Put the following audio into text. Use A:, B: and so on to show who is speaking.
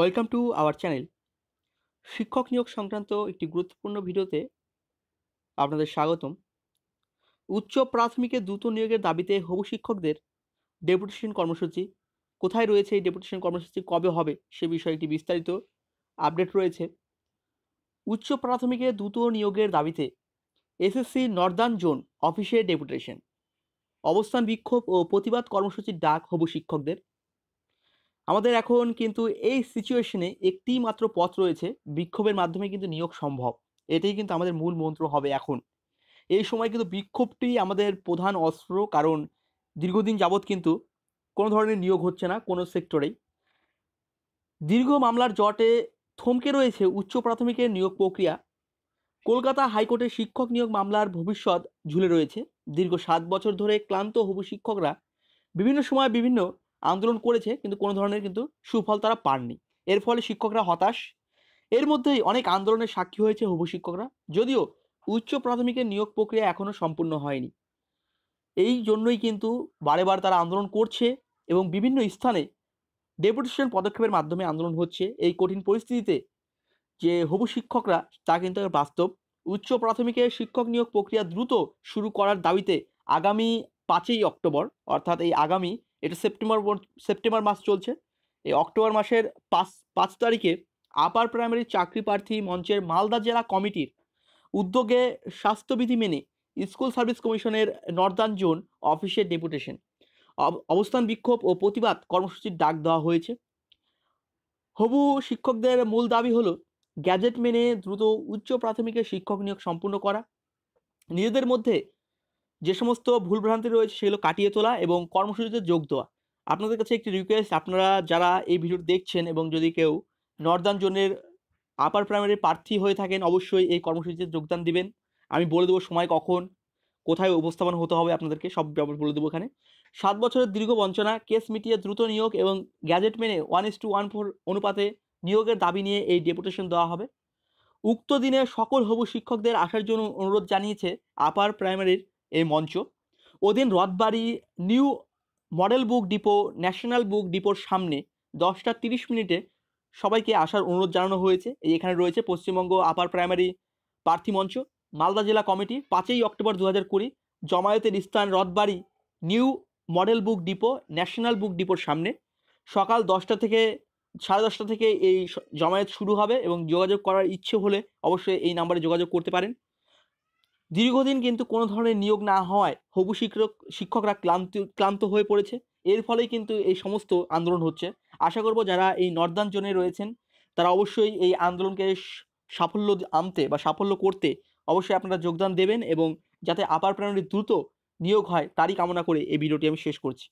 A: welcome to our channel শিক্ষক নিয়োগ সংক্রান্ত একটি গুরুত্বপূর্ণ ভিডিওতে আপনাদের স্বাগতম উচ্চ প্রাথমিকে দ্রুত নিয়োগের দাবিতে হবু শিক্ষকদের ডেপুটেশন কর্মসূচি কোথায় রয়েছে এই ডেপুটেশন কর্মসূচি কবে হবে সে বিষয়ে একটি বিস্তারিত আপডেট রয়েছে উচ্চ প্রাথমিকে দ্রুত নিয়োগের দাবিতে এসএসসি নর্দার্ন জোন অফিসে ডেপুটেশন অবস্থান বিক্ষোভ ও প্রতিবাদ কর্মসূচির ডাক হবু শিক্ষকদের আমাদের এখন কিন্তু এই সিচুয়েশনে একটি মাত্র পথ রয়েছে বিক্ষোভের মাধ্যমে কিন্তু নিয়োগ সম্ভব এটাই কিন্তু আমাদের মূল মন্ত্র হবে এখন এই সময় কিন্তু বিক্ষোভটি আমাদের প্রধান অস্ত্র কারণ দীর্ঘদিন যাবৎ কিন্তু কোনো ধরনের নিয়োগ হচ্ছে না কোনো সেক্টরেই দীর্ঘ মামলার জটে থমকে রয়েছে উচ্চ প্রাথমিকের নিয়োগ প্রক্রিয়া কলকাতা হাইকোর্টে শিক্ষক নিয়োগ মামলার ভবিষ্যৎ ঝুলে রয়েছে দীর্ঘ সাত বছর ধরে ক্লান্ত হবু শিক্ষকরা বিভিন্ন সময় বিভিন্ন আন্দোলন করেছে কিন্তু কোনো ধরনের কিন্তু সুফল তারা পাননি এর ফলে শিক্ষকরা হতাশ এর মধ্যেই অনেক আন্দোলনের সাক্ষী হয়েছে হবু শিক্ষকরা যদিও উচ্চ প্রাথমিকের নিয়োগ প্রক্রিয়া এখনও সম্পূর্ণ হয়নি এই জন্যই কিন্তু বারে বার তারা আন্দোলন করছে এবং বিভিন্ন স্থানে ডেপুটেশন পদক্ষেপের মাধ্যমে আন্দোলন হচ্ছে এই কঠিন পরিস্থিতিতে যে হবু শিক্ষকরা তা কিন্তু বাস্তব উচ্চ প্রাথমিকের শিক্ষক নিয়োগ প্রক্রিয়া দ্রুত শুরু করার দাবিতে আগামী পাঁচই অক্টোবর অর্থাৎ এই আগামী এটা সেপ্টেম্বর সেপ্টেম্বর মাস চলছে এই অক্টোবর মাসের পাঁচ পাঁচ তারিখে আপার প্রাইমারি চাকরি প্রার্থী মঞ্চের মালদা জেলা কমিটির উদ্যোগে স্বাস্থ্যবিধি মেনে স্কুল সার্ভিস কমিশনের নর্দার্ন জোন অফিসের ডেপুটেশন অবস্থান বিক্ষোভ ও প্রতিবাদ কর্মসূচির ডাক দেওয়া হয়েছে হবু শিক্ষকদের মূল দাবি হলো গ্যাজেট মেনে দ্রুত উচ্চ প্রাথমিকের শিক্ষক নিয়োগ সম্পূর্ণ করা নিজেদের মধ্যে যে সমস্ত ভুলভ্রান্তি রয়েছে সেগুলো কাটিয়ে তোলা এবং কর্মসূচিতে যোগ দেওয়া আপনাদের কাছে একটি রিকোয়েস্ট আপনারা যারা এই ভিডিওটি দেখছেন এবং যদি কেউ নর্দার্ন জোনের আপার প্রাইমারি প্রার্থী হয়ে থাকেন অবশ্যই এই কর্মসূচিতে যোগদান দিবেন আমি বলে দেবো সময় কখন কোথায় উপস্থাপন হতে হবে আপনাদেরকে সব ব্যাপার বলে দেবো এখানে সাত বছরের দীর্ঘ বঞ্চনা কেস মিটিয়ে দ্রুত নিয়োগ এবং গ্যাজেট মেনে one is to one four অনুপাতে নিয়োগের দাবি নিয়ে এই ডেপুটেশন দেওয়া হবে উক্ত দিনে সকল হবু শিক্ষকদের আসার জন্য অনুরোধ জানিয়েছে আপার প্রাইমারির এই মঞ্চ ওদিন Rathbari new model book depot national book ডিপোর সামনে দশটা তিরিশ মিনিটে সবাইকে আসার অনুরোধ জানানো হয়েছে এই এখানে রয়েছে পশ্চিমবঙ্গ আপার প্রাইমারি প্রার্থী মঞ্চ মালদা জেলা কমিটি পাঁচই অক্টোবর দু হাজার কুড়ি জমায়েতের স্থান Rathbari new model book depot national book ডিপোর সামনে সকাল দশটা থেকে সাড়ে দশটা থেকে এই জমায়েত শুরু হবে এবং যোগাযোগ করার ইচ্ছে হলে অবশ্যই এই নাম্বারে যোগাযোগ করতে পারেন দীর্ঘদিন কিন্তু কোনো ধরনের নিয়োগ না হওয়ায় হবু শিক্ষক শিক্ষকরা ক্লান্ত ক্লান্ত হয়ে পড়েছে এর ফলেই কিন্তু এই সমস্ত আন্দোলন হচ্ছে আশা করব যারা এই নর্দাঞ্চনে রয়েছেন তারা অবশ্যই এই আন্দোলনকে সাফল্য আনতে বা সাফল্য করতে অবশ্যই আপনারা যোগদান দেবেন এবং যাতে আপার প্রাণীর দ্রুত নিয়োগ হয় তারই কামনা করে এই ভিডিওটি আমি শেষ করছি